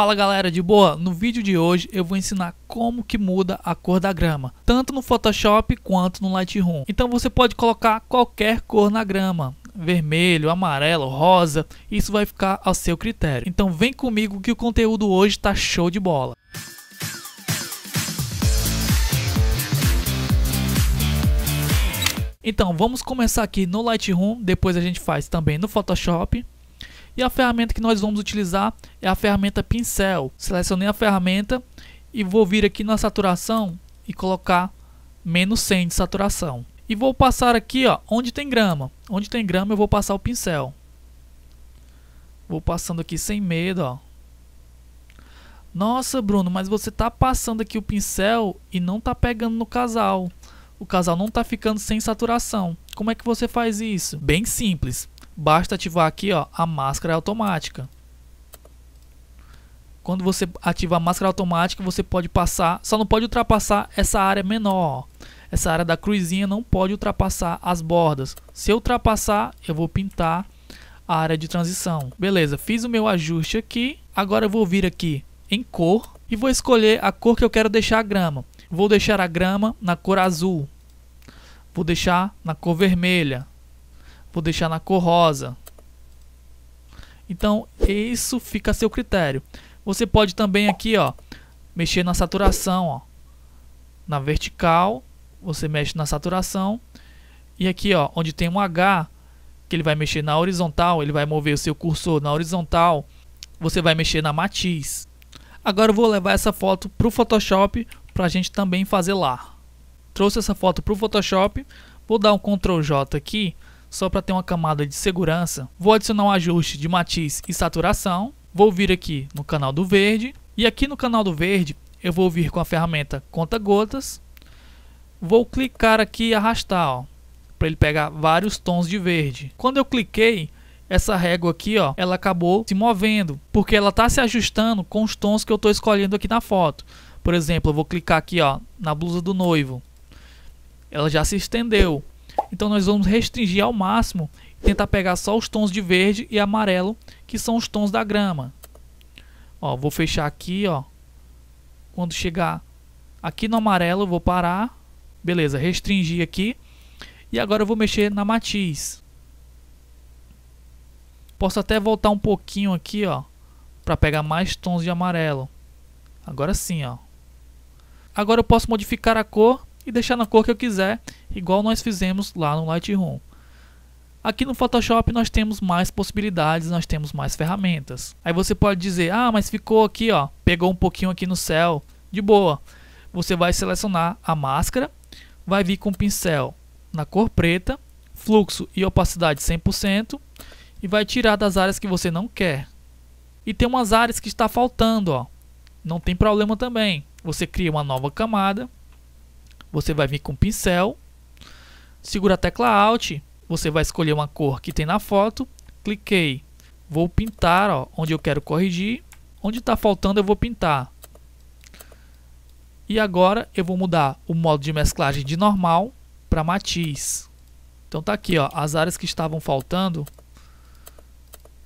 Fala galera de boa, no vídeo de hoje eu vou ensinar como que muda a cor da grama, tanto no Photoshop quanto no Lightroom. Então você pode colocar qualquer cor na grama, vermelho, amarelo, rosa, isso vai ficar ao seu critério. Então vem comigo que o conteúdo hoje tá show de bola. Então vamos começar aqui no Lightroom, depois a gente faz também no Photoshop. E a ferramenta que nós vamos utilizar é a ferramenta pincel. Selecionei a ferramenta e vou vir aqui na saturação e colocar menos 100 de saturação. E vou passar aqui ó, onde tem grama. Onde tem grama eu vou passar o pincel. Vou passando aqui sem medo. Ó. Nossa Bruno, mas você está passando aqui o pincel e não está pegando no casal. O casal não está ficando sem saturação. Como é que você faz isso? Bem simples basta ativar aqui ó, a máscara automática. Quando você ativa a máscara automática, você pode passar, só não pode ultrapassar essa área menor. Ó. Essa área da cruzinha não pode ultrapassar as bordas. Se eu ultrapassar, eu vou pintar a área de transição. Beleza, fiz o meu ajuste aqui. Agora eu vou vir aqui em cor e vou escolher a cor que eu quero deixar a grama. Vou deixar a grama na cor azul. Vou deixar na cor vermelha. Vou deixar na cor rosa. Então, isso fica a seu critério. Você pode também aqui, ó, mexer na saturação, ó. Na vertical, você mexe na saturação. E aqui, ó, onde tem um H, que ele vai mexer na horizontal, ele vai mover o seu cursor na horizontal. Você vai mexer na matiz. Agora eu vou levar essa foto para o Photoshop para a gente também fazer lá. Trouxe essa foto para o Photoshop. Vou dar um Ctrl J aqui só para ter uma camada de segurança, vou adicionar um ajuste de matiz e saturação, vou vir aqui no canal do verde, e aqui no canal do verde eu vou vir com a ferramenta conta gotas, vou clicar aqui e arrastar, para ele pegar vários tons de verde. Quando eu cliquei, essa régua aqui, ó, ela acabou se movendo, porque ela está se ajustando com os tons que eu estou escolhendo aqui na foto. Por exemplo, eu vou clicar aqui, ó, na blusa do noivo. Ela já se estendeu. Então nós vamos restringir ao máximo, tentar pegar só os tons de verde e amarelo, que são os tons da grama. Ó, vou fechar aqui, ó. Quando chegar aqui no amarelo, eu vou parar. Beleza, restringir aqui. E agora eu vou mexer na matiz. Posso até voltar um pouquinho aqui, ó, para pegar mais tons de amarelo. Agora sim, ó. Agora eu posso modificar a cor e deixar na cor que eu quiser, igual nós fizemos lá no Lightroom. Aqui no Photoshop nós temos mais possibilidades, nós temos mais ferramentas. Aí você pode dizer, ah, mas ficou aqui, ó, pegou um pouquinho aqui no céu, de boa. Você vai selecionar a máscara, vai vir com o pincel na cor preta, fluxo e opacidade 100% e vai tirar das áreas que você não quer. E tem umas áreas que está faltando, ó. não tem problema também. Você cria uma nova camada, você vai vir com o pincel, segura a tecla Alt, você vai escolher uma cor que tem na foto, cliquei, vou pintar ó, onde eu quero corrigir, onde está faltando eu vou pintar. E agora eu vou mudar o modo de mesclagem de normal para matiz. Então tá aqui ó, as áreas que estavam faltando,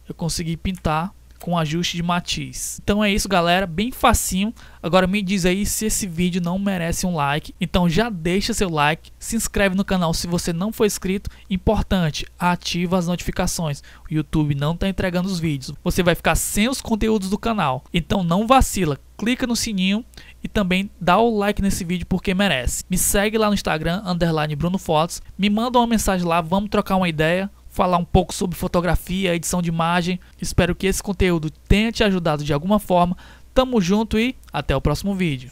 eu consegui pintar com ajuste de matiz. Então é isso, galera, bem facinho. Agora me diz aí se esse vídeo não merece um like. Então já deixa seu like, se inscreve no canal se você não for inscrito. Importante, ativa as notificações. O YouTube não está entregando os vídeos. Você vai ficar sem os conteúdos do canal. Então não vacila, clica no sininho e também dá o like nesse vídeo porque merece. Me segue lá no Instagram, underline Bruno Fotos. Me manda uma mensagem lá, vamos trocar uma ideia falar um pouco sobre fotografia, edição de imagem. Espero que esse conteúdo tenha te ajudado de alguma forma. Tamo junto e até o próximo vídeo.